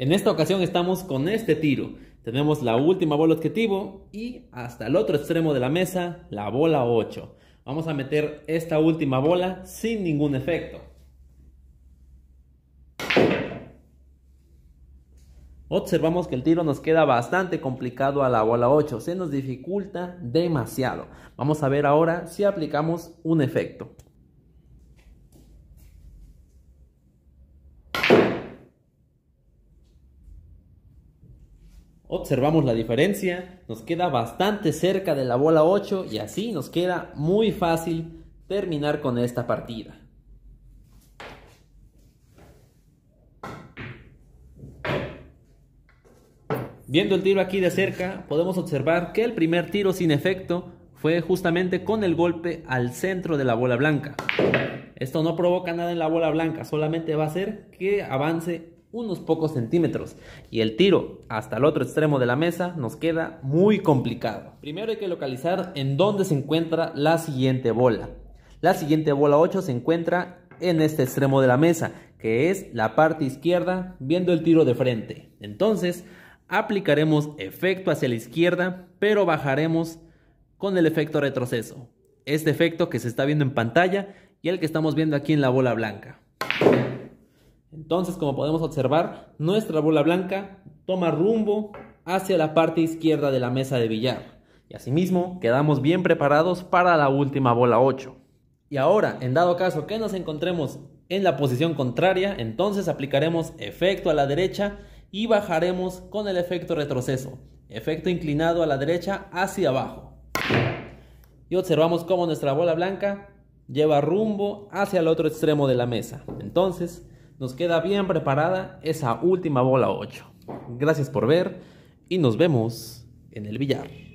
En esta ocasión estamos con este tiro. Tenemos la última bola objetivo y hasta el otro extremo de la mesa la bola 8. Vamos a meter esta última bola sin ningún efecto. Observamos que el tiro nos queda bastante complicado a la bola 8, se nos dificulta demasiado. Vamos a ver ahora si aplicamos un efecto. Observamos la diferencia, nos queda bastante cerca de la bola 8 y así nos queda muy fácil terminar con esta partida. Viendo el tiro aquí de cerca, podemos observar que el primer tiro sin efecto fue justamente con el golpe al centro de la bola blanca. Esto no provoca nada en la bola blanca, solamente va a hacer que avance unos pocos centímetros y el tiro hasta el otro extremo de la mesa nos queda muy complicado. Primero hay que localizar en dónde se encuentra la siguiente bola. La siguiente bola 8 se encuentra en este extremo de la mesa, que es la parte izquierda viendo el tiro de frente. Entonces aplicaremos efecto hacia la izquierda, pero bajaremos con el efecto retroceso. Este efecto que se está viendo en pantalla y el que estamos viendo aquí en la bola blanca. Entonces, como podemos observar, nuestra bola blanca toma rumbo hacia la parte izquierda de la mesa de billar. Y asimismo, quedamos bien preparados para la última bola 8. Y ahora, en dado caso que nos encontremos en la posición contraria, entonces aplicaremos efecto a la derecha y bajaremos con el efecto retroceso, efecto inclinado a la derecha hacia abajo. Y observamos cómo nuestra bola blanca lleva rumbo hacia el otro extremo de la mesa. Entonces, nos queda bien preparada esa última bola 8. Gracias por ver y nos vemos en el billar.